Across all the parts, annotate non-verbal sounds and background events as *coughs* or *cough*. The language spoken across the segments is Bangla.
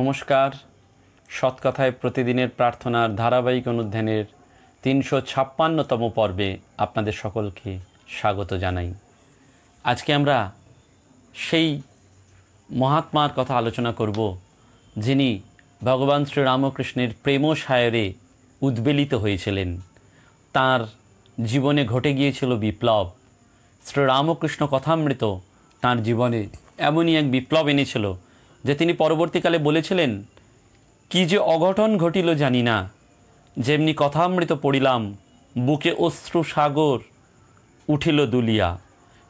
নমস্কার সৎকথায় প্রতিদিনের প্রার্থনার ধারাবাহিক অনুধ্যানের তিনশো ছাপ্পান্নতম পর্বে আপনাদের সকলকে স্বাগত জানাই আজকে আমরা সেই মহাত্মার কথা আলোচনা করব যিনি ভগবান শ্রীরামকৃষ্ণের প্রেম সায়রে উদ্বেলিত হয়েছিলেন তার জীবনে ঘটে গিয়েছিল বিপ্লব শ্রীরামকৃষ্ণ কথামৃত তার জীবনে এমনই এক বিপ্লব এনেছিল যে তিনি পরবর্তীকালে বলেছিলেন কি যে অঘটন ঘটিল জানি না যেমনি কথামৃত পড়িলাম বুকে অশ্রু সাগর উঠিল দুলিয়া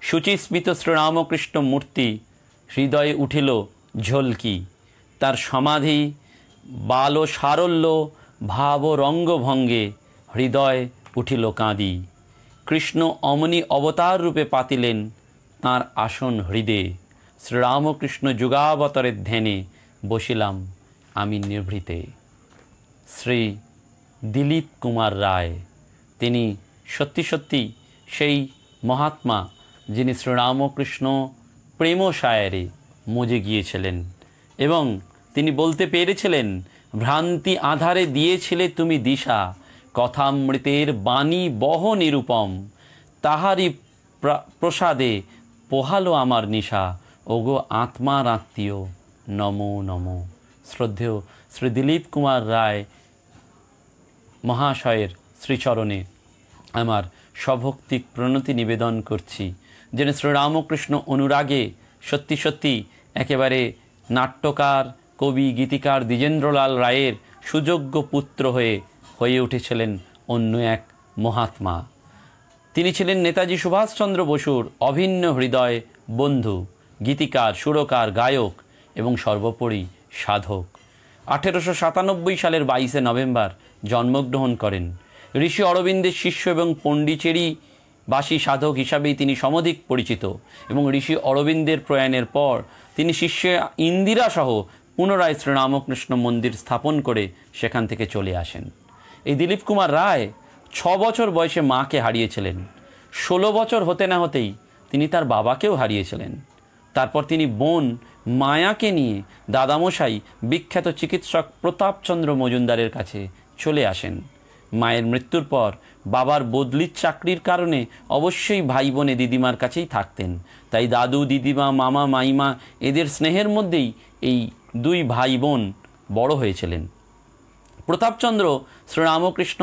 সুচিস্মিত শ্রীরামকৃষ্ণ মূর্তি হৃদয়ে উঠিল ঝলকি তার সমাধি বাল সারল্য ভাব রঙ্গভঙ্গে হৃদয় উঠিল কাঁদি কৃষ্ণ অমনি অবতার রূপে পাতিলেন তার আসন হৃদয়ে শ্রীরামকৃষ্ণ যুগাবতরের ধ্যানে বসিলাম আমি নিভৃতে শ্রী দিলীপ কুমার রায় তিনি সত্যি সত্যি সেই মহাত্মা যিনি শ্রীরামকৃষ্ণ প্রেম সায়রে মজে গিয়েছিলেন এবং তিনি বলতে পেরেছিলেন ভ্রান্তি আধারে দিয়েছিলে তুমি দিশা কথামৃতের বাণী বহ নিরূপম তাহারই প্রসাদে পোহালো আমার নিশা ওগো আত্মার আত্মীয় নমো নমো শ্রদ্ধেয় শ্রী দিলীপ কুমার রায় মহাশয়ের শ্রীচরণে আমার স্বভক্তিক প্রণতি নিবেদন করছি যেন শ্রীরামকৃষ্ণ অনুরাগে সত্যি সত্যি একেবারে নাট্যকার কবি গীতিকার দ্বিজেন্দ্রলাল রায়ের সুযোগ্য পুত্র হয়ে হয়ে উঠেছিলেন অন্য এক মহাত্মা তিনি ছিলেন নেতাজি সুভাষচন্দ্র বসুর অভিন্ন হৃদয় বন্ধু গীতিকার সুরকার গায়ক এবং সর্বোপরি সাধক আঠেরোশো সাতানব্বই সালের বাইশে নভেম্বর জন্মগ্রহণ করেন ঋষি অরবিন্দের শিষ্য এবং পণ্ডিচেরি বাসী সাধক হিসাবেই তিনি সমধিক পরিচিত এবং ঋষি অরবিন্দের প্রয়াণের পর তিনি শিষ্যে ইন্দিরাসহ পুনরায় শ্রীরামকৃষ্ণ মন্দির স্থাপন করে সেখান থেকে চলে আসেন এই দিলীপ কুমার রায় ছ বছর বয়সে মাকে হারিয়েছিলেন ষোলো বছর হতে না হতেই তিনি তার বাবাকেও হারিয়েছিলেন তারপর তিনি বোন মায়াকে নিয়ে দাদামশাই বিখ্যাত চিকিৎসক প্রতাপচন্দ্র মজুমদারের কাছে চলে আসেন মায়ের মৃত্যুর পর বাবার বদলির চাকরির কারণে অবশ্যই ভাই বোনে দিদিমার কাছেই থাকতেন তাই দাদু দিদিমা মামা মাইমা এদের স্নেহের মধ্যেই এই দুই ভাই বোন বড় হয়েছিলেন প্রতাপচন্দ্র শ্রীরামকৃষ্ণ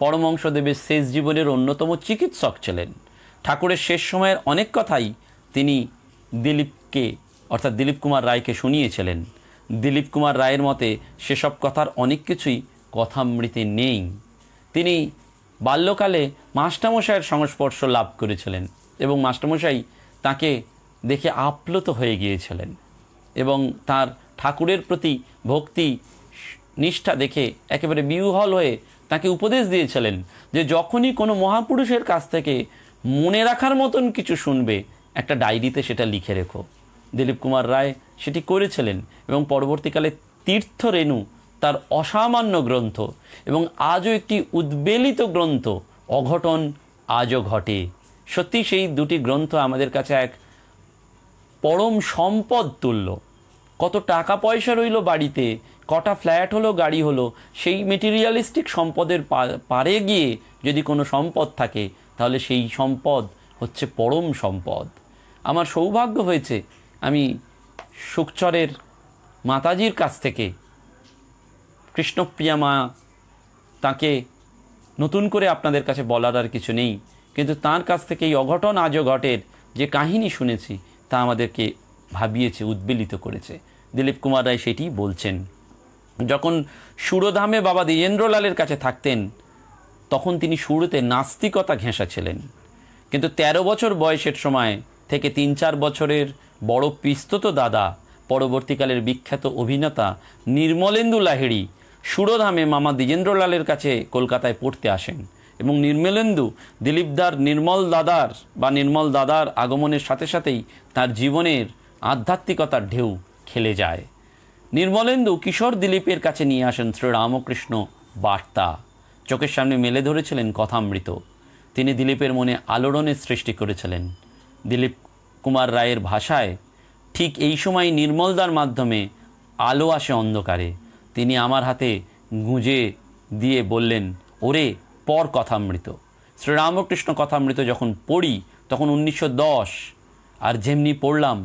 পরমংশদেবের শেষ জীবনের অন্যতম চিকিৎসক ছিলেন ঠাকুরের শেষ সময়ের অনেক কথাই তিনি দিলীপকে অর্থাৎ দিলীপ কুমার রায়কে শুনিয়েছিলেন দিলীপ কুমার রায়ের মতে সেসব কথার অনেক কিছুই কথামৃতে নেই তিনি বাল্যকালে মাস্টারমশাইয়ের সংস্পর্শ লাভ করেছিলেন এবং মাস্টারমশাই তাকে দেখে আপ্লুত হয়ে গিয়েছিলেন এবং তার ঠাকুরের প্রতি ভক্তি নিষ্ঠা দেখে একেবারে বিউহল হয়ে তাকে উপদেশ দিয়েছিলেন যে যখনই কোনো মহাপুরুষের কাছ থেকে মনে রাখার মতন কিছু শুনবে একটা ডায়েরিতে সেটা লিখে রেখো দিলীপ কুমার রায় সেটি করেছিলেন এবং পরবর্তীকালে তীর্থ রেণু তার অসামান্য গ্রন্থ এবং আজও একটি উদ্বেলিত গ্রন্থ অঘটন আজও ঘটে সত্যি সেই দুটি গ্রন্থ আমাদের কাছে এক পরম সম্পদ তুল্য কত টাকা পয়সা রইল বাড়িতে কটা ফ্ল্যাট হলো গাড়ি হলো সেই মেটেরিয়ালিস্টিক সম্পদের পারে গিয়ে যদি কোনো সম্পদ থাকে তাহলে সেই সম্পদ হচ্ছে পরম সম্পদ আমার সৌভাগ্য হয়েছে আমি সুকচরের মাতাজির কাছ থেকে কৃষ্ণপ্রিয়া মা তাকে নতুন করে আপনাদের কাছে বলার আর কিছু নেই কিন্তু তার কাছ থেকে এই অঘটন আজও ঘটের যে কাহিনী শুনেছি তা আমাদেরকে ভাবিয়েছে উদ্বেলিত করেছে দিলীপ কুমার রায় সেটি বলছেন যখন সুরধামে বাবা দ্বিজেন্দ্রলালের কাছে থাকতেন তখন তিনি শুরুতে নাস্তিকতা ঘেঁষা ছিলেন কিন্তু ১৩ বছর বয়সের সময় থেকে তিন চার বছরের বড় পিস্তত দাদা পরবর্তীকালের বিখ্যাত অভিনেতা নির্মলেন্দু লাহিড়ি সুরধামে মামা দ্বিজেন্দ্রলালের কাছে কলকাতায় পড়তে আসেন এবং নির্মলেন্দু দিলীপদার নির্মল দাদার বা নির্মল দাদার আগমনের সাথে সাথেই তার জীবনের আধ্যাত্মিকতার ঢেউ খেলে যায় নির্মলেন্দু কিশোর দিলীপের কাছে নিয়ে আসেন শ্রীরামকৃষ্ণ বার্তা চোখের সামনে মেলে ধরেছিলেন কথামৃত তিনি দিলীপের মনে আলোড়নের সৃষ্টি করেছিলেন দিলীপ কুমার রায়ের ভাষায় ঠিক এই সময় নির্মলদার মাধ্যমে আলো আসে অন্ধকারে তিনি আমার হাতে গুঁজে দিয়ে বললেন ওরে পর কথামৃত শ্রীরামকৃষ্ণ কথামৃত যখন পড়ি তখন উনিশশো আর যেমনি পড়লাম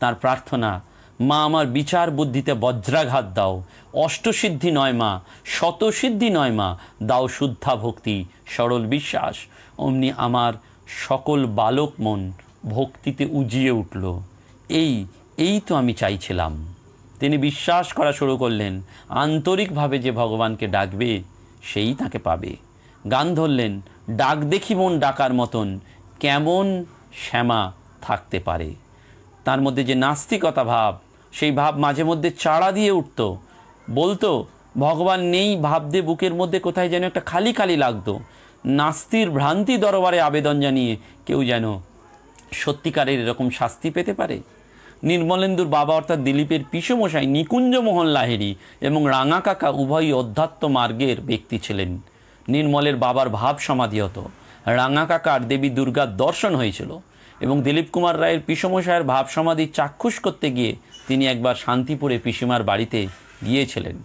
তার প্রার্থনা মা আমার বিচার বুদ্ধিতে বজ্রাঘাত দাও অষ্টসিদ্ধি নয় মা শতসিদ্ধি নয় মা দাও শুদ্ধা ভক্তি সরল বিশ্বাস অমনি আমার সকল বালক মন ভক্তিতে উজিয়ে উঠল এই এই তো আমি চাইছিলাম তিনি বিশ্বাস করা শুরু করলেন আন্তরিকভাবে যে ভগবানকে ডাকবে সেই তাকে পাবে গান ধরলেন ডাক দেখি মন ডাকার মতন কেমন শ্যামা থাকতে পারে তার মধ্যে যে নাস্তিকতা ভাব সেই ভাব মাঝে মধ্যে চাড়া দিয়ে উঠত বলতো ভগবান নেই ভাবদে বুকের মধ্যে কোথায় যেন একটা খালি খালি লাগতো নাস্তির ভ্রান্তি দরবারে আবেদন জানিয়ে কেউ যেন সত্যিকারের এরকম শাস্তি পেতে পারে নির্মলেন্দুর বাবা অর্থাৎ দিলীপের পিসমশাই নিকুঞ্জমোহন লাহেরি এবং রাঙা কাকা উভয়ই অধ্যাত্ম মার্গের ব্যক্তি ছিলেন নির্মলের বাবার ভাব সমাধি হতো রাঙা কাকার দেবী দুর্গার দর্শন হয়েছিল এবং দিলীপ কুমার রায়ের পিসমশায়ের ভাব সমাধি চাক্ষুষ করতে গিয়ে তিনি একবার শান্তিপুরে পিসিমার বাড়িতে গিয়েছিলেন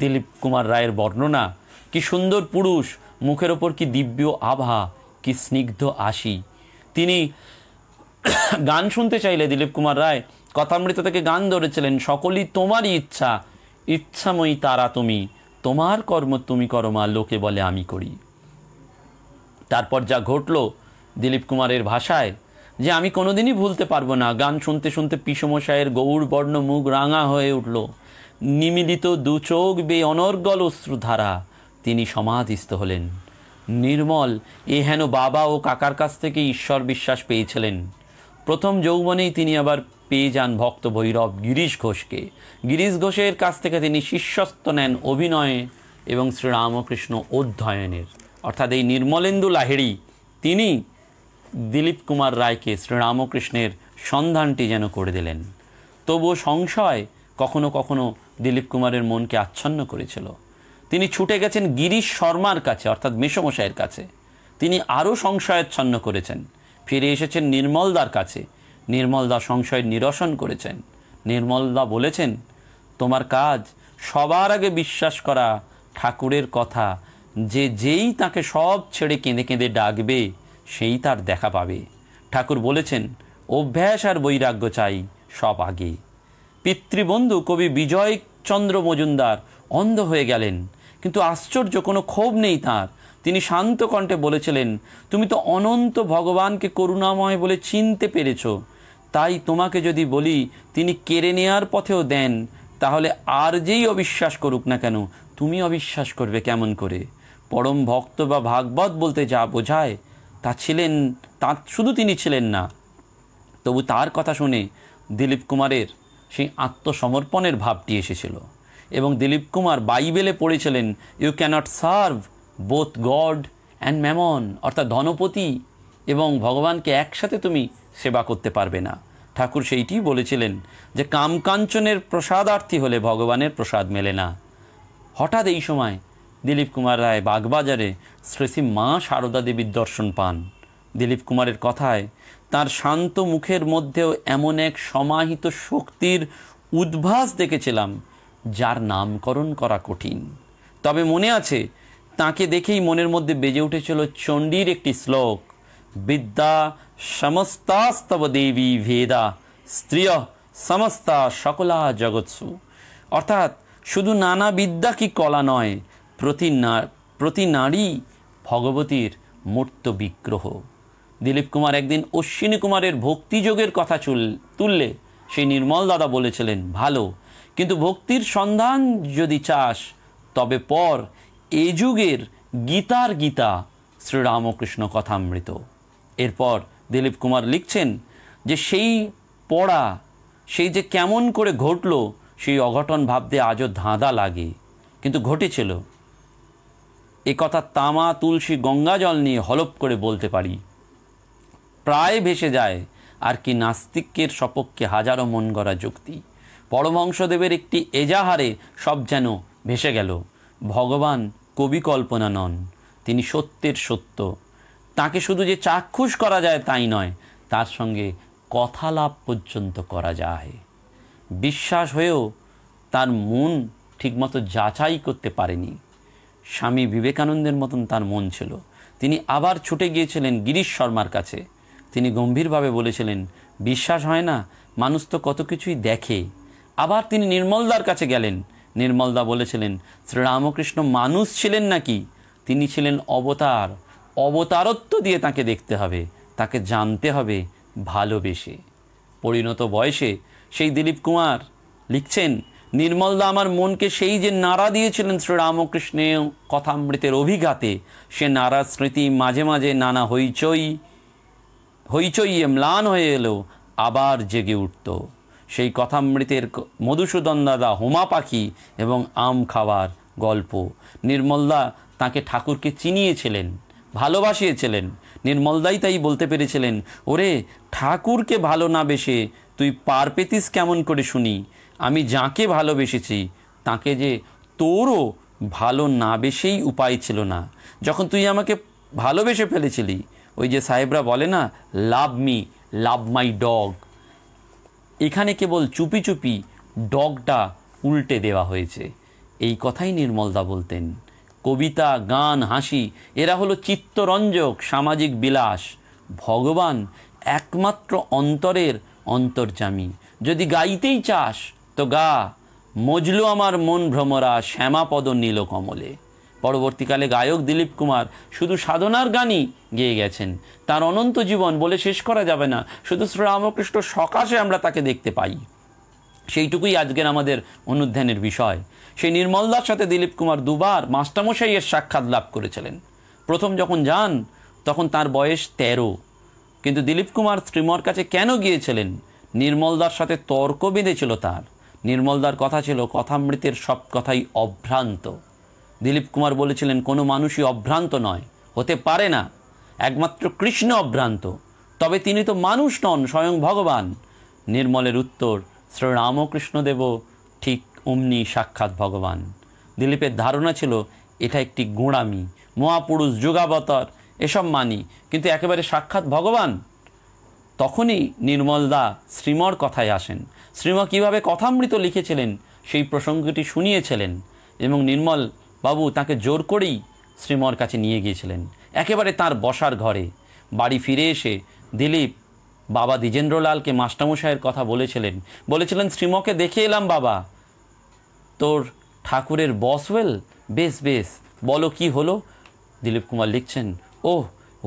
দিলীপ কুমার রায়ের বর্ণনা কি সুন্দর পুরুষ মুখের ওপর কি দিব্য আভা কি স্নিগ্ধ আশি তিনি *coughs* গান শুনতে চাইলে দিলীপ কুমার রায় কথামৃত থেকে গান ধরেছিলেন সকলই তোমারই ইচ্ছা ইচ্ছাময়ী তারা তুমি তোমার কর্ম তুমি করো মা লোকে বলে আমি করি তারপর যা ঘটল দিলীপ কুমারের ভাষায় যে আমি কোনোদিনই ভুলতে পারবো না গান শুনতে শুনতে পিসমশায়ের গৌর বর্ণ মুখ রাঙা হয়ে উঠল নিমিলিত দু চোখ বে অনর্গল অশ্রুধারা তিনি সমাধিস্থ হলেন নির্মল এ হেন বাবা ও কাকার কাছ থেকে ঈশ্বর বিশ্বাস পেয়েছিলেন প্রথম যৌবনেই তিনি আবার পেয়ে যান ভক্ত ভৈরব গিরিশ ঘোষকে গিরিশ ঘোষের কাছ থেকে তিনি শিষ্যস্ত নেন অভিনয়ে এবং শ্রীরামকৃষ্ণ অধ্যয়নের অর্থাৎ এই নির্মলেন্দু লাহিড়ি তিনি দিলীপ কুমার রায়কে শ্রীরামকৃষ্ণের সন্ধানটি যেন করে দিলেন তবুও সংশয় কখনো কখনো দিলীপ কুমারের মনকে আচ্ছন্ন করেছিল তিনি ছুটে গেছেন গিরিশ শর্মার কাছে অর্থাৎ মেসমশাইয়ের কাছে তিনি আরও সংশয়াচ্ছন্ন করেছেন ফিরে এসেছেন নির্মলদার কাছে নির্মলদা সংশয় নিরসন করেছেন নির্মলদা বলেছেন তোমার কাজ সবার আগে বিশ্বাস করা ঠাকুরের কথা যে যেই তাকে সব ছেড়ে কেঁদে কেঁদে ডাকবে সেই তার দেখা পাবে ঠাকুর বলেছেন অভ্যাস আর বৈরাগ্য চাই সব আগে পিতৃবন্ধু কবি বিজয়চন্দ্র মজুমদার অন্ধ হয়ে গেলেন কিন্তু আশ্চর্য কোনো ক্ষোভ নেই তার তিনি শান্ত কণ্ঠে বলেছিলেন তুমি তো অনন্ত ভগবানকে করুণাময় বলে চিনতে পেরেছ তাই তোমাকে যদি বলি তিনি কেড়ে নেয়ার পথেও দেন তাহলে আর যেই অবিশ্বাস করুক না কেন তুমি অবিশ্বাস করবে কেমন করে পরম ভক্ত বা ভাগবত বলতে যা বোঝায় তা ছিলেন তা শুধু তিনি ছিলেন না তবু তার কথা শুনে দিলীপ কুমারের সেই আত্মসমর্পণের ভাবটি এসেছিল এবং দিলীপ কুমার বাইবেলে পড়েছিলেন you can't serve both God and mammon অর্থাৎ ধনপতি এবং ভগবানকে একসাথে তুমি সেবা করতে পারবে না ঠাকুর সেইটি বলেছিলেন যে কামকাঞ্চনের প্রসাদার্থী হলে ভগবানের প্রসাদ মেলে না হঠাৎ এই সময় দিলীপ কুমার রায় বাগবাজারে শ্রেষী মা সারদা দেবীর দর্শন পান দিলীপ কুমারের কথায় তার শান্ত মুখের মধ্যেও এমন এক সমাহিত শক্তির উদ্ভাস দেখেছিলাম যার নামকরণ করা কঠিন তবে মনে আছে তাকে দেখেই মনের মধ্যে বেজে উঠেছিল চণ্ডীর একটি শ্লোক বিদ্যা সমস্তাস্তব দেবী ভেদা স্ত্রী সমস্তা সকলা জগৎসু অর্থাৎ শুধু নানা বিদ্যা কি কলা নয় প্রতি না প্রতি নারী ভগবতীর মূর্ত বিগ্রহ দিলীপ কুমার একদিন অশ্বিনী কুমারের ভক্তিযোগের কথা চুল তুললে সেই নির্মল দাদা বলেছিলেন ভালো কিন্তু ভক্তির সন্ধান যদি চাস তবে পর এ যুগের গীতার গীতা শ্রীরামকৃষ্ণ কথামৃত এরপর দিলীপ কুমার লিখছেন যে সেই পড়া সেই যে কেমন করে ঘটল সেই অঘটন ভাবতে আজও ধাঁধা লাগে কিন্তু ঘটেছিল এ কথা তামা তুলসী গঙ্গা জল নিয়ে হলপ করে বলতে পারি প্রায় ভেসে যায় আর কি নাস্তিকের সপক্ষে হাজারো মন গড়া যুক্তি পরমহংসদেবের একটি এজাহারে সব যেন ভেসে গেল ভগবান কবি কল্পনা নন তিনি সত্যের সত্য তাকে শুধু যে চাক্ষুষ করা যায় তাই নয় তার সঙ্গে কথা লাভ পর্যন্ত করা যায় বিশ্বাস হয়েও তার মন ঠিকমতো যাচাই করতে পারেনি স্বামী বিবেকানন্দের মতন তার মন ছিল তিনি আবার ছুটে গিয়েছিলেন গিরিশ শর্মার কাছে তিনি গম্ভীরভাবে বলেছিলেন বিশ্বাস হয় না মানুষ তো কত কিছুই দেখে আবার তিনি নির্মলদার কাছে গেলেন নির্মলদা বলেছিলেন শ্রীরামকৃষ্ণ মানুষ ছিলেন নাকি তিনি ছিলেন অবতার অবতারত্ব দিয়ে তাকে দেখতে হবে তাকে জানতে হবে ভালোবেসে পরিণত বয়সে সেই দিলীপ কুমার লিখছেন নির্মলদা আমার মনকে সেই যে নাড়া দিয়েছিলেন শ্রীরামকৃষ্ণের কথামৃতের অভিঘাতে সে নাড়া স্মৃতি মাঝে মাঝে নানা হইচই হইচইয়ে ম্লান হয়ে এলো আবার জেগে উঠত সেই কথামৃতের মধুসূদন দাদা হোমা পাখি এবং আম খাওয়ার গল্প নির্মলদা তাকে ঠাকুরকে চিনিয়েছিলেন ভালোবাসিয়েছিলেন নির্মলদাই তাই বলতে পেরেছিলেন ওরে ঠাকুরকে ভালো না বেসে তুই পার পেতিস কেমন করে শুনি আমি যাকে ভালোবেসেছি তাকে যে তোরও ভালো না বেসেই উপায় ছিল না যখন তুই আমাকে ভালোবেসে ফেলেছিলি ওই যে সাহেবরা বলে না লাভ মি লাভ মাই ডগ এখানে কেবল চুপি চুপি ডগটা উল্টে দেওয়া হয়েছে এই কথাই নির্মলদা বলতেন কবিতা গান হাসি এরা হলো চিত্তরঞ্জক সামাজিক বিলাস ভগবান একমাত্র অন্তরের অন্তর্জামী যদি গাইতেই চাস তো গা মজলু আমার মন ভ্রমরা শ্যামাপদ নীল কমলে পরবর্তীকালে গায়ক দিলীপ কুমার শুধু সাধনার গানই গেয়ে গেছেন তার অনন্ত জীবন বলে শেষ করা যাবে না শুধু শ্রীরামকৃষ্ণ সকাশে আমরা তাকে দেখতে পাই সেইটুকুই আজকের আমাদের অনুধ্যানের বিষয় সেই নির্মলদার সাথে দিলীপ কুমার দুবার মাস্টামশাইয়ের সাক্ষাৎ লাভ করেছিলেন প্রথম যখন যান তখন তার বয়স তেরো কিন্তু দিলীপ কুমার শ্রীমর কাছে কেন গিয়েছিলেন নির্মলদার সাথে তর্ক বেঁধেছিল তার নির্মলদার কথা ছিল কথামৃতের সব কথাই অভ্রান্ত দিলীপ কুমার বলেছিলেন কোনো মানুষই অভ্রান্ত নয় হতে পারে না একমাত্র কৃষ্ণ অভ্রান্ত তবে তিনি তো মানুষ নন স্বয়ং ভগবান নির্মলের উত্তর রামকৃষ্ণদেব ঠিক অমনি সাক্ষাৎ ভগবান দিলীপের ধারণা ছিল এটা একটি গোঁড়ামি মহাপুরুষ যোগাবতার এসব মানি কিন্তু একেবারে সাক্ষাৎ ভগবান তখনই নির্মলদা শ্রীমর কথায় আসেন শ্রীম কীভাবে কথামৃত লিখেছিলেন সেই প্রসঙ্গটি শুনিয়েছিলেন এবং নির্মল বাবু তাকে জোর করেই শ্রীমর কাছে নিয়ে গিয়েছিলেন একেবারে তার বসার ঘরে বাড়ি ফিরে এসে দিলীপ বাবা দ্বিজেন্দ্রলালকে মাস্টামশাইয়ের কথা বলেছিলেন বলেছিলেন শ্রীমকে দেখে এলাম বাবা তোর ঠাকুরের বসওয়েল বেশ বেশ বলো কি হলো দিলীপ কুমার লিখছেন ও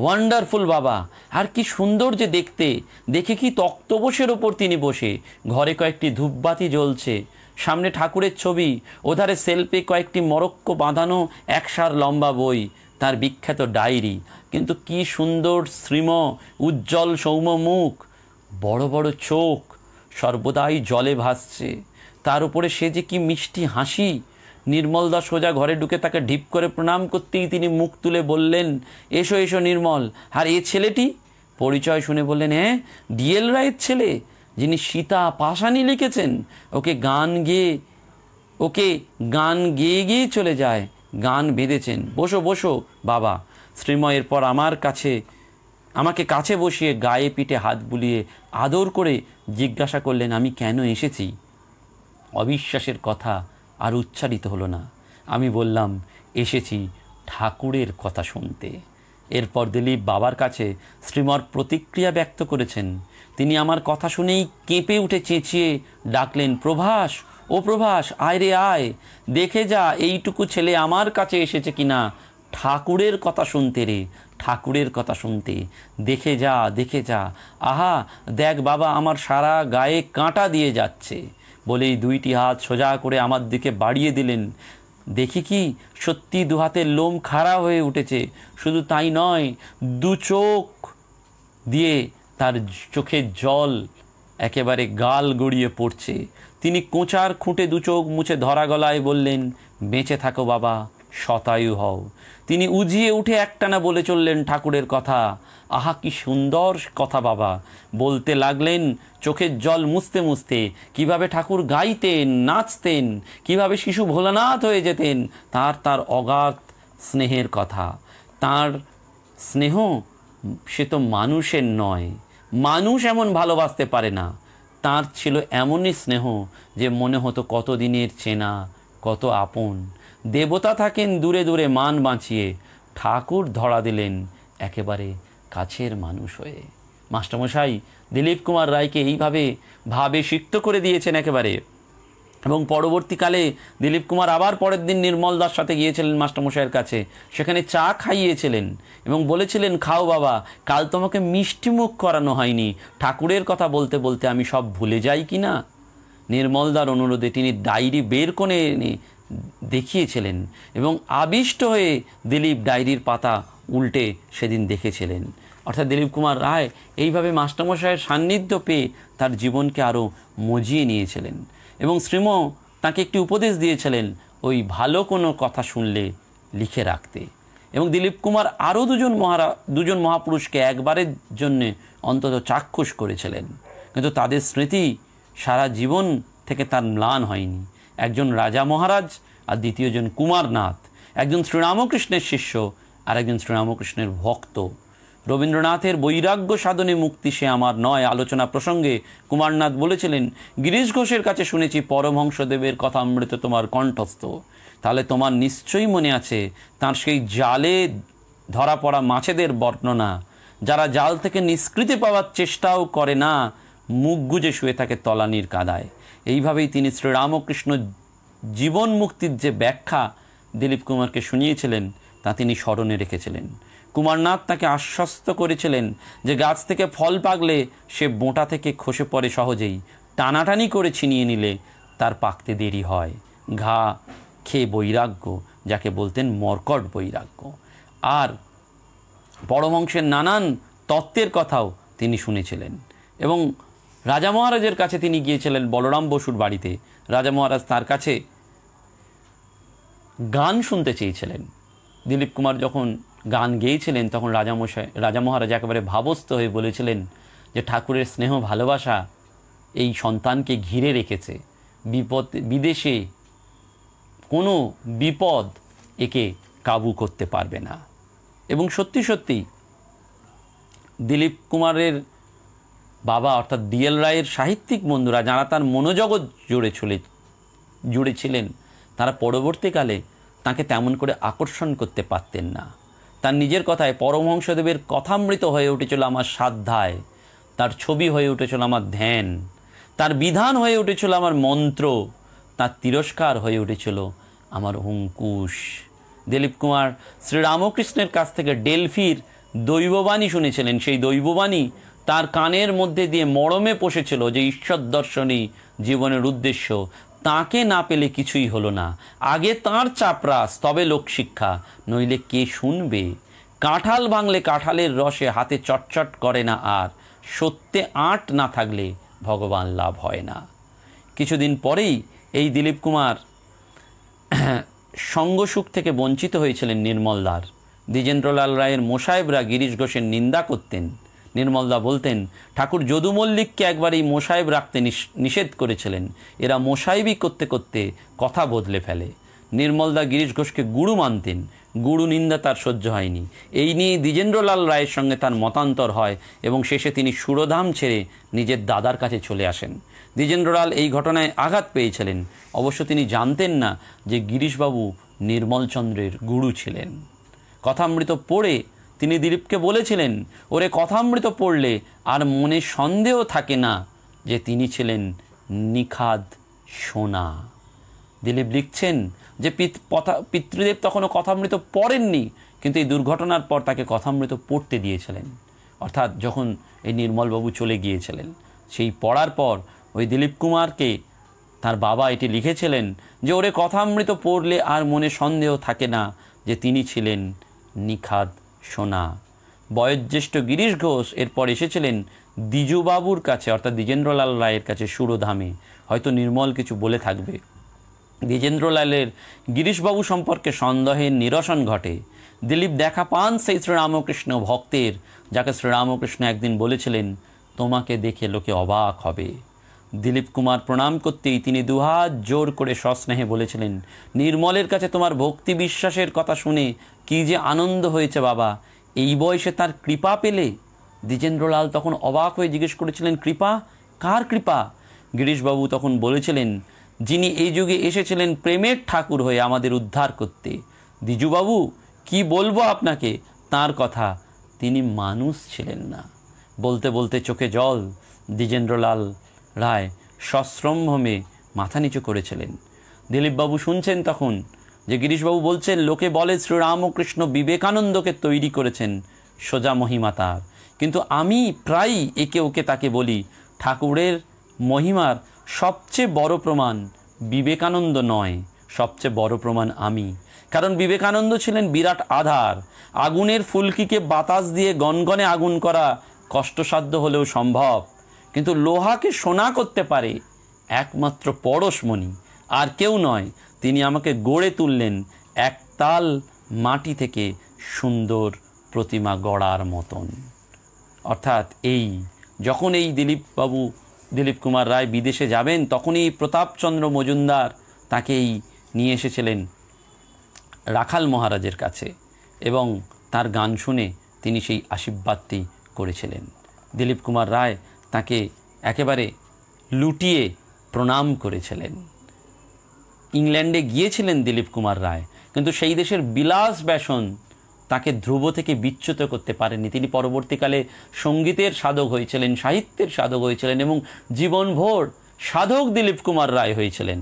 ওয়ান্ডারফুল বাবা আর কি সুন্দর যে দেখতে দেখে কি তক্তবসের ওপর তিনি বসে ঘরে কয়েকটি ধূপবাতি জ্বলছে সামনে ঠাকুরের ছবি ওধারে সেলফে কয়েকটি মরক্কো বাঁধানো একসার লম্বা বই তার বিখ্যাত ডায়েরি কিন্তু কি সুন্দর শ্রীম উজ্জ্বল সৌম্য মুখ বড় বড় চোখ সর্বদাই জলে ভাসছে তার উপরে সে যে কি মিষ্টি হাসি নির্মলদা সোজা ঘরে ঢুকে তাকে ঢিপ করে প্রণাম করতেই তিনি মুখ তুলে বললেন এসো এসো নির্মল আর এ ছেলেটি পরিচয় শুনে বললেন হ্যাঁ ডিএল রায়ের ছেলে যিনি সীতা পাশানি লিখেছেন ওকে গান গেয়ে ওকে গান গেয়ে গিয়ে চলে যায় গান বেঁধেছেন বসো বসো বাবা শ্রীময়ের পর আমার কাছে আমাকে কাছে বসিয়ে গায়ে পিঠে হাত বুলিয়ে আদর করে জিজ্ঞাসা করলেন আমি কেন এসেছি অবিশ্বাসের কথা আর উচ্চারিত হলো না আমি বললাম এসেছি ঠাকুরের কথা শুনতে এরপর দিলীপ বাবার কাছে শ্রীমর প্রতিক্রিয়া ব্যক্ত করেছেন তিনি আমার কথা শুনেই কেঁপে উঠে চেঁচিয়ে ডাকলেন প্রভাস ও প্রভাস আয় রে আয় দেখে যা এইটুকু ছেলে আমার কাছে এসেছে কিনা ঠাকুরের কথা শুনতে রে ঠাকুরের কথা শুনতে দেখে যা দেখে যা আহা দেখ বাবা আমার সারা গায়ে কাঁটা দিয়ে যাচ্ছে বলেই দুইটি হাত সোজা করে আমার দিকে বাড়িয়ে দিলেন দেখি কি সত্যি দু হাতের লোম খাড়া হয়ে উঠেছে শুধু তাই নয় দু চোখ দিয়ে তার চোখের জল একেবারে গাল গড়িয়ে পড়ছে তিনি কোঁচার খুঁটে দু চোখ মুছে ধরা গলায় বললেন বেঁচে থাকো বাবা শতায়ু হও তিনি উজিয়ে উঠে একটানা বলে চললেন ঠাকুরের কথা আহা কি সুন্দর কথা বাবা বলতে লাগলেন চোখের জল মুছতে মুছতে কিভাবে ঠাকুর গাইতেন নাচতেন কিভাবে শিশু ভোলানাথ হয়ে যেতেন তার তার অগাধ স্নেহের কথা তার স্নেহ সে তো মানুষের নয় মানুষ এমন ভালোবাসতে পারে না তার ছিল এমনই স্নেহ যে মনে হতো কত দিনের চেনা কত আপন দেবতা থাকেন দূরে দূরে মান বাঁচিয়ে ঠাকুর ধরা দিলেন একেবারে কাছের মানুষ হয়ে মাস্টারমশাই দিলীপ কুমার রায়কে এইভাবে ভাবে সিক্ত করে দিয়েছেন একেবারে এবং পরবর্তীকালে দিলীপ কুমার আবার পরের দিন নির্মল দাস সাথে গিয়েছিলেন মাস্টারমশাইয়ের কাছে সেখানে চা খাইয়েছিলেন এবং বলেছিলেন খাও বাবা কাল তোমাকে মিষ্টিমুখ করানো হয়নি ঠাকুরের কথা বলতে বলতে আমি সব ভুলে যাই কি না নির্মলদার অনুরোধে তিনি ডায়েরি বের করে এনে দেখিয়েছিলেন এবং আবিষ্ট হয়ে দিলীপ ডায়েরির পাতা উল্টে সেদিন দেখেছিলেন অর্থাৎ দিলীপ কুমার রায় এইভাবে মাস্টারমশাইয়ের সান্নিধ্য পেয়ে তার জীবনকে আরও মজিয়ে নিয়েছিলেন এবং শ্রীম তাকে একটি উপদেশ দিয়েছিলেন ওই ভালো কোনো কথা শুনলে লিখে রাখতে এবং দিলীপ কুমার আরও দুজন মহারা দুজন মহাপুরুষকে একবারের জন্যে অন্তত চাক্ষুষ করেছিলেন কিন্তু তাদের স্মৃতি সারা জীবন থেকে তার ম্লান হয়নি একজন রাজা মহারাজ আর দ্বিতীয়জন কুমারনাথ একজন শ্রীরামকৃষ্ণের শিষ্য আর একজন শ্রীরামকৃষ্ণের ভক্ত রবীন্দ্রনাথের বৈরাগ্য সাধনে মুক্তি সে আমার নয় আলোচনা প্রসঙ্গে কুমারনাথ বলেছিলেন গিরিশ ঘোষের কাছে শুনেছি পরমহংসদেবের কথা অমৃত তোমার কণ্ঠস্থ তাহলে তোমার নিশ্চয়ই মনে আছে তাঁর সেই জালে ধরা পড়া মাছেদের বর্ণনা যারা জাল থেকে নিষ্কৃতি পাওয়ার চেষ্টাও করে না মুখ গুজে শুয়ে থাকে তলানির কাদায় এইভাবেই তিনি শ্রীরামকৃষ্ণ জীবন মুক্তির যে ব্যাখ্যা দিলীপ কুমারকে শুনিয়েছিলেন তা তিনি স্মরণে রেখেছিলেন কুমারনাথ তাকে আশ্বস্ত করেছিলেন যে গাছ থেকে ফল পাকলে সে বোঁটা থেকে খসে পড়ে সহজেই টানাটানি করে ছিনিয়ে নিলে তার পাকতে দেরি হয় ঘা খেয়ে বৈরাগ্য যাকে বলতেন মর্কট বৈরাগ্য আর পরমংশের নানান তত্ত্বের কথাও তিনি শুনেছিলেন এবং রাজা মহারাজের কাছে তিনি গিয়েছিলেন বলরাম বসুর বাড়িতে রাজা মহারাজ তার কাছে গান শুনতে চেয়েছিলেন দিলীপ কুমার যখন গান গেয়েছিলেন তখন রাজামশাই রাজা মহারাজা একেবারে ভাবস্থ হয়ে বলেছিলেন যে ঠাকুরের স্নেহ ভালোবাসা এই সন্তানকে ঘিরে রেখেছে বিপদ বিদেশে কোনো বিপদ একে কাবু করতে পারবে না এবং সত্যি সত্যি দিলীপ কুমারের বাবা অর্থাৎ ডিএল রায়ের সাহিত্যিক বন্ধুরা যারা তার মনোজগৎ জুড়ে চলে জুড়েছিলেন তারা পরবর্তীকালে তাকে তেমন করে আকর্ষণ করতে পারতেন না তার নিজের কথায় পরমহংসদেবের কথামৃত হয়ে উঠেছিল আমার সাধ্যায় তার ছবি হয়ে উঠেছিল আমার ধ্যান তার বিধান হয়ে উঠেছিল আমার মন্ত্র তার তিরস্কার হয়ে উঠেছিল আমার হুঙ্কুশ দিলীপ কুমার শ্রীরামকৃষ্ণের কাছ থেকে ডেলফির দৈববাণী শুনেছিলেন সেই দৈববাণী তার কানের মধ্যে দিয়ে মরমে পশেছিল যে ঈশ্বর দর্শনই জীবনের উদ্দেশ্য তাকে না পেলে কিছুই হলো না আগে তাঁর চাপরাস তবে লোকশিক্ষা নইলে কে শুনবে কাঁঠাল বাংলে কাঁঠালের রসে হাতে চটচট করে না আর সত্যে আট না থাকলে ভগবান লাভ হয় না কিছুদিন পরেই এই দিলীপ কুমার সঙ্গসুখ থেকে বঞ্চিত হয়েছিলেন নির্মলদার দ্বিজেন্দ্রলাল রায়ের মোসাহেবরা গিরিশ ঘোষের নিন্দা করতেন নির্মলদা বলতেন ঠাকুর যদু মল্লিককে একবার এই মোসাহেব রাখতে নিষেধ করেছিলেন এরা মোসাহেবই করতে করতে কথা বদলে ফেলে নির্মলদা গিরিশ ঘোষকে গুরু মানতেন গুরু নিন্দা তার সহ্য হয়নি এই নিয়ে দ্বিজেন্দ্রলাল রায়ের সঙ্গে তার মতান্তর হয় এবং শেষে তিনি সুরধাম ছেড়ে নিজের দাদার কাছে চলে আসেন দ্বিজেন্দ্রলাল এই ঘটনায় আঘাত পেয়েছিলেন অবশ্য তিনি জানতেন না যে গিরিশবাবু নির্মলচন্দ্রের গুরু ছিলেন কথামৃত পড়ে তিনি দিলীপকে বলেছিলেন ওরে কথামৃত পড়লে আর মনে সন্দেহ থাকে না যে তিনি ছিলেন নিখাদ সোনা দিলীপ লিখছেন যে পিতৃদেব তখনও কথামৃত পড়েননি কিন্তু এই দুর্ঘটনার পর তাকে কথামৃত পড়তে দিয়েছিলেন অর্থাৎ যখন এই নির্মলবাবু চলে গিয়েছিলেন সেই পড়ার পর ওই দিলীপ কুমারকে তার বাবা এটি লিখেছিলেন যে ওরে কথামৃত পড়লে আর মনে সন্দেহ থাকে না যে তিনি ছিলেন নিখাদ সোনা বয়োজ্যেষ্ঠ গিরিশ ঘোষ এরপর এসেছিলেন দ্বিজুবাবুর কাছে অর্থাৎ দ্বিজেন্দ্রলাল রায়ের কাছে সুরধামে হয়তো নির্মল কিছু বলে থাকবে দ্বিজেন্দ্রলালের গিরিশবাবু সম্পর্কে সন্দেহের নিরসন ঘটে দিলীপ দেখা পান সেই শ্রীরামকৃষ্ণ ভক্তের যাকে শ্রীরামকৃষ্ণ একদিন বলেছিলেন তোমাকে দেখে লোকে অবাক হবে দিলীপ কুমার প্রণাম করতেই তিনি দুহাত জোর করে সস্নেহে বলেছিলেন নির্মলের কাছে তোমার ভক্তি বিশ্বাসের কথা শুনে কি যে আনন্দ হয়েছে বাবা এই বয়সে তার কৃপা পেলে দ্বিজেন্দ্রলাল তখন অবাক হয়ে জিজ্ঞেস করেছিলেন কৃপা কার কৃপা গিরিশবাবু তখন বলেছিলেন যিনি এই যুগে এসেছিলেন প্রেমের ঠাকুর হয়ে আমাদের উদ্ধার করতে দ্বিজুবাবু কি বলবো আপনাকে তার কথা তিনি মানুষ ছিলেন না বলতে বলতে চোখে জল দ্বিজেন্দ্রলাল রায় সশ্রমভমে মাথা নিচু করেছিলেন দিলীপবাবু শুনছেন তখন যে গিরিশবাবু বলছেন লোকে বলে শ্রীরামকৃষ্ণ বিবেকানন্দকে তৈরি করেছেন সোজা মহিমা তার কিন্তু আমি প্রায়ই একে ওকে তাকে বলি ঠাকুরের মহিমার সবচেয়ে বড় প্রমাণ বিবেকানন্দ নয় সবচেয়ে বড় প্রমাণ আমি কারণ বিবেকানন্দ ছিলেন বিরাট আধার আগুনের ফুলকিকে বাতাস দিয়ে গনগনে আগুন করা কষ্টসাধ্য হলেও সম্ভব কিন্তু লোহাকে সোনা করতে পারে একমাত্র পরশমণি আর কেউ নয় তিনি আমাকে গড়ে তুললেন একতাল মাটি থেকে সুন্দর প্রতিমা গড়ার মতন অর্থাৎ এই যখন এই দিলীপবাবু দিলীপ কুমার রায় বিদেশে যাবেন তখনই প্রতাপচন্দ্র মজুমদার তাকেই নিয়ে এসেছিলেন রাখাল মহারাজের কাছে এবং তার গান শুনে তিনি সেই আশীর্বাদটি করেছিলেন দিলীপ কুমার রায় তাকে একেবারে লুটিয়ে প্রণাম করেছিলেন ইংল্যান্ডে গিয়েছিলেন দিলীপ কুমার রায় কিন্তু সেই দেশের বিলাস ব্যাসন তাকে ধ্রুব থেকে বিচ্যুত করতে পারেনি তিনি পরবর্তীকালে সঙ্গীতের সাধক হয়েছিলেন সাহিত্যের সাধক হয়েছিলেন এবং জীবনভর সাধক দিলীপ কুমার রায় হয়েছিলেন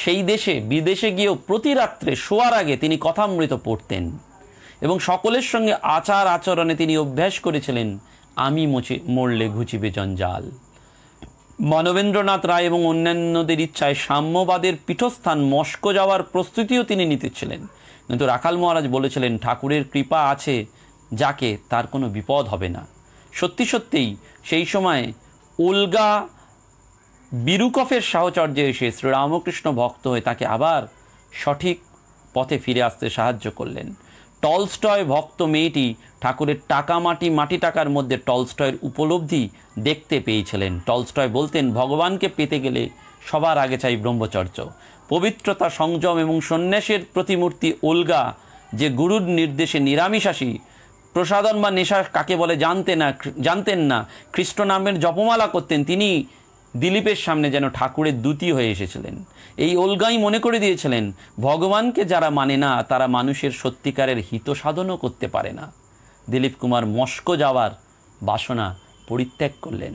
সেই দেশে বিদেশে গিয়েও প্রতি রাত্রে শোয়ার আগে তিনি কথামৃত পড়তেন এবং সকলের সঙ্গে আচার আচরণে তিনি অভ্যাস করেছিলেন আমি মুছে মরলে ঘুচিবে জঞ্জাল মানবেন্দ্রনাথ রায় এবং অন্যান্যদের ইচ্ছায় সাম্যবাদের পীঠস্থান মস্কো যাওয়ার প্রস্তুতিও তিনি নিতেছিলেন কিন্তু রাখাল মহারাজ বলেছিলেন ঠাকুরের কৃপা আছে যাকে তার কোনো বিপদ হবে না সত্যি সত্যিই সেই সময় ওলগা বিরুকফের সাহচর্যে এসে শ্রীরামকৃষ্ণ ভক্ত হয়ে তাকে আবার সঠিক পথে ফিরে আসতে সাহায্য করলেন টলস্টয় ভক্ত মেয়েটি ঠাকুরের টাকা মাটি মাটি টাকার মধ্যে টলস্টয়ের উপলব্ধি দেখতে পেয়েছিলেন টলস্টয় বলতেন ভগবানকে পেতে গেলে সবার আগে চাই ব্রহ্মচর্য পবিত্রতা সংযম এবং সন্ন্যাসের প্রতিমূর্তি ওলগা যে গুরুর নির্দেশে নিরামিষাসী প্রসাদন বা নেশা কাকে বলে জানতে না জানতেন না খ্রিস্ট নামের জপমালা করতেন তিনি দিলীপের সামনে যেন ঠাকুরের দূতি হয়ে এসেছিলেন এই ওলগাই মনে করে দিয়েছিলেন ভগবানকে যারা মানে না তারা মানুষের সত্যিকারের হিত সাধনও করতে পারে না দিলীপ কুমার মস্কো যাওয়ার বাসনা পরিত্যাগ করলেন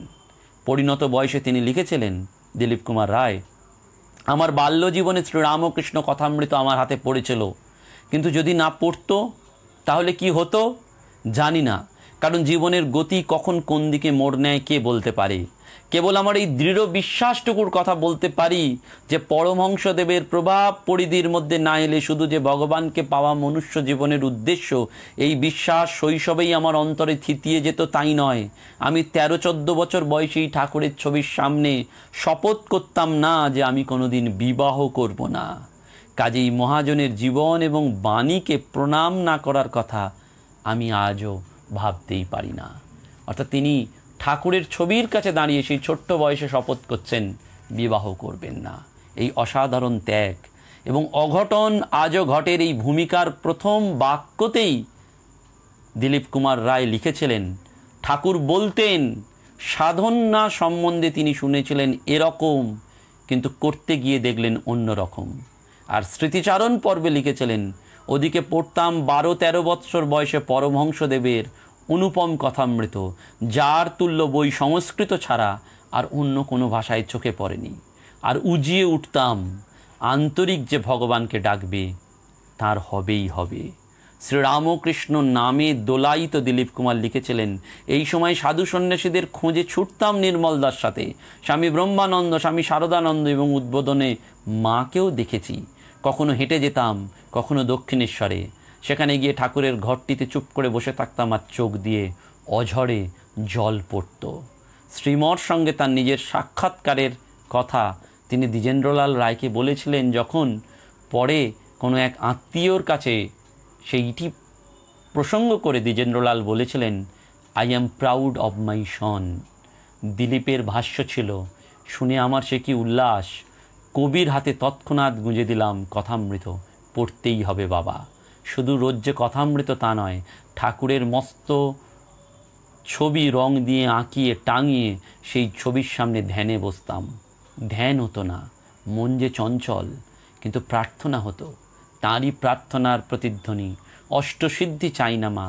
পরিণত বয়সে তিনি লিখেছিলেন দিলীপ কুমার রায় আমার বাল্য জীবনে শ্রীরামকৃষ্ণ কথামৃত আমার হাতে পড়েছিল কিন্তু যদি না পড়তো তাহলে কি হতো জানি না কারণ জীবনের গতি কখন কোন দিকে মোড় নেয় কে বলতে পারে কেবল আমার এই দৃঢ় বিশ্বাসটুকুর কথা বলতে পারি যে পরমহংসদেবের প্রভাব পরিধির মধ্যে না এলে শুধু যে ভগবানকে পাওয়া মনুষ্য জীবনের উদ্দেশ্য এই বিশ্বাস শৈশবেই আমার অন্তরে থিতিয়ে যেত তাই নয় আমি তেরো চোদ্দ বছর বয়সেই ঠাকুরের ছবির সামনে শপথ করতাম না যে আমি কোনোদিন বিবাহ করব না কাজেই মহাজনের জীবন এবং বাণীকে প্রণাম না করার কথা আমি আজও ভাবতেই পারি না অর্থাৎ তিনি ঠাকুরের ছবির কাছে দাঁড়িয়ে সেই ছোট্ট বয়সে শপথ করছেন বিবাহ করবেন না এই অসাধারণ ত্যাগ এবং অঘটন আজও ঘটের এই ভূমিকার প্রথম বাক্যতেই দিলীপ কুমার রায় লিখেছিলেন ঠাকুর বলতেন সাধনা সম্বন্ধে তিনি শুনেছিলেন এরকম কিন্তু করতে গিয়ে দেখলেন অন্য রকম আর স্মৃতিচারণ পর্বে লিখেছিলেন ওদিকে পড়তাম বারো তেরো বৎসর বয়সে পরমহংসদেবের অনুপম কথামৃত যার তুল্য বই সংস্কৃত ছাড়া আর অন্য কোনো ভাষায় চোখে পড়েনি আর উজিয়ে উঠতাম আন্তরিক যে ভগবানকে ডাকবে তার হবেই হবে শ্রীরামকৃষ্ণ নামে দোলায়িত দিলীপ কুমার লিখেছিলেন এই সময় সাধু সন্ন্যাসীদের খোঁজে ছুটতাম নির্মল দাস সাথে স্বামী ব্রহ্মানন্দ স্বামী শারদানন্দ এবং উদ্বোধনে মাকেও দেখেছি কখনো হেঁটে যেতাম কখনো দক্ষিণেশ্বরে সেখানে গিয়ে ঠাকুরের ঘরটিতে চুপ করে বসে থাকতাম আর চোখ দিয়ে অঝরে জল পড়ত শ্রীমর সঙ্গে তার নিজের সাক্ষাৎকারের কথা তিনি দ্বিজেন্দ্রলাল রায়কে বলেছিলেন যখন পরে কোনো এক আত্মীয়র কাছে সেইটি প্রসঙ্গ করে দ্বিজেন্দ্রলাল বলেছিলেন I am proud of my son দিলীপের ভাষ্য ছিল শুনে আমার সে কি উল্লাস কবির হাতে তৎক্ষণাৎ গুঁজে দিলাম কথামৃত পড়তেই হবে বাবা শুধু রোজ্যে কথামৃত তা নয় ঠাকুরের মস্ত ছবি রং দিয়ে আঁকিয়ে টাঙিয়ে সেই ছবির সামনে ধ্যানে বসতাম ধ্যান হতো না মন যে চঞ্চল কিন্তু প্রার্থনা হতো তাঁরই প্রার্থনার প্রতিধ্বনি অষ্টসিদ্ধি চাই না মা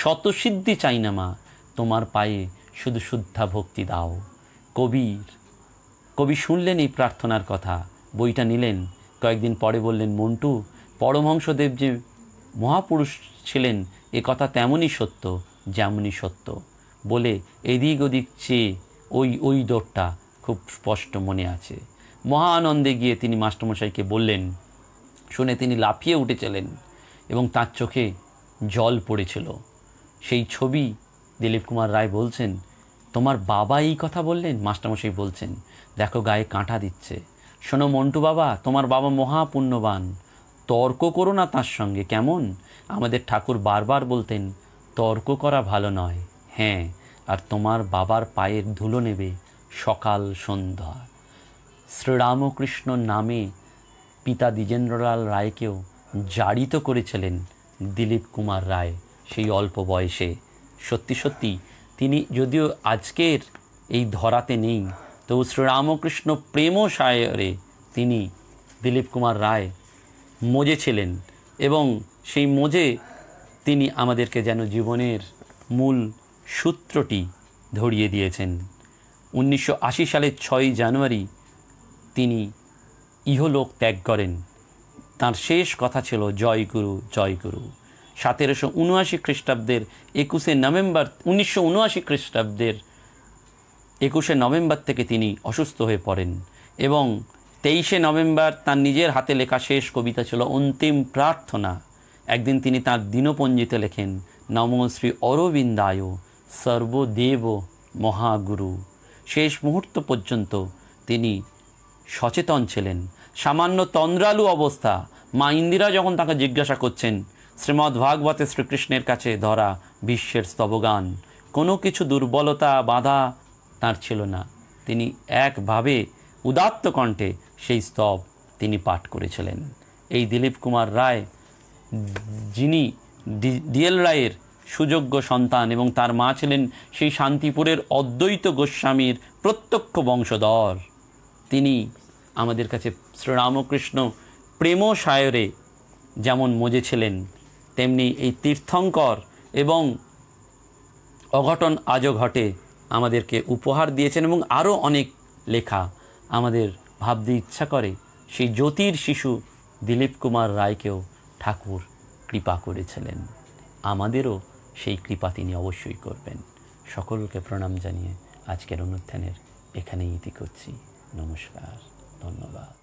শতসিদ্ধি চাই না মা তোমার পায়ে শুধু শুদ্ধা ভক্তি দাও কবির কবি শুনলেন এই প্রার্থনার কথা বইটা নিলেন কয়েকদিন পরে বললেন মন্টু পরমহংসদেব যে মহাপুরুষ ছিলেন এ কথা তেমনই সত্য যেমনই সত্য বলে এদিক ওদিক চেয়ে ওই ওই দৌড়টা খুব স্পষ্ট মনে আছে মহানন্দে গিয়ে তিনি মাস্টারমশাইকে বললেন শুনে তিনি লাফিয়ে উঠেছিলেন এবং তার চোখে জল পড়েছিল সেই ছবি দিলীপ কুমার রায় বলছেন তোমার বাবা এই কথা বললেন মাস্টারমশাই বলছেন দেখো গায়ে কাঁটা দিচ্ছে শোনো মন্টু বাবা তোমার বাবা মহাপুণ্যবান তর্ক করো না তাঁর সঙ্গে কেমন আমাদের ঠাকুর বারবার বলতেন তর্ক করা ভালো নয় হ্যাঁ আর তোমার বাবার পায়ের ধুলো নেবে সকাল সন্ধ্যা শ্রীরামকৃষ্ণ নামে পিতা দ্বিজেন্দ্রলাল রায়কেও জারিত করেছিলেন দিলীপ কুমার রায় সেই অল্প বয়সে সত্যি সত্যি তিনি যদিও আজকের এই ধরাতে নেই তবু শ্রীরামকৃষ্ণ প্রেম সায়রে তিনি দিলীপ কুমার রায় মজে ছিলেন এবং সেই মজে তিনি আমাদেরকে যেন জীবনের মূল সূত্রটি ধরিয়ে দিয়েছেন উনিশশো সালের ছয় জানুয়ারি তিনি ইহলোক ত্যাগ করেন তার শেষ কথা ছিল জয় গুরু জয় গুরু সতেরোশো উনআশি খ্রিস্টাব্দের একুশে নভেম্বর উনিশশো উনআশি খ্রিস্টাব্দের একুশে নভেম্বর থেকে তিনি অসুস্থ হয়ে পড়েন এবং তেইশে নভেম্বর তার নিজের হাতে লেখা শেষ কবিতা ছিল অন্তিম প্রার্থনা একদিন তিনি তার দিনপঞ্জিতে লেখেন নম শ্রী অরবিন্দায় সর্বদেব মহাগুরু শেষ মুহূর্ত পর্যন্ত তিনি সচেতন ছিলেন সামান্য তন্দ্রালু অবস্থা মা ইন্দিরা যখন তাকে জিজ্ঞাসা করছেন শ্রীমদ্ ভাগবতে শ্রীকৃষ্ণের কাছে ধরা বিশ্বের স্তবগান কোনো কিছু দুর্বলতা বাধা তাঁর ছিল না তিনি একভাবে উদাত্ত কণ্ঠে সেই স্তব তিনি পাঠ করেছিলেন এই দিলীপ কুমার রায় যিনি ডিএল রায়ের সুযোগ্য সন্তান এবং তার মা ছিলেন সেই শান্তিপুরের অদ্বৈত গোস্বামীর প্রত্যক্ষ বংশধর তিনি আমাদের কাছে শ্রীরামকৃষ্ণ প্রেম সায়রে যেমন মজেছিলেন তেমনি এই তীর্থঙ্কর এবং অঘটন আজও ঘটে আমাদেরকে উপহার দিয়েছেন এবং আরও অনেক লেখা আমাদের ভাবতে ইচ্ছা করে সেই জ্যোতির শিশু দিলীপ কুমার রায়কেও ঠাকুর কৃপা করেছিলেন আমাদেরও সেই কৃপা তিনি অবশ্যই করবেন সকলকে প্রণাম জানিয়ে আজকের অনুষ্ঠানের এখানেই ইতি করছি নমস্কার ধন্যবাদ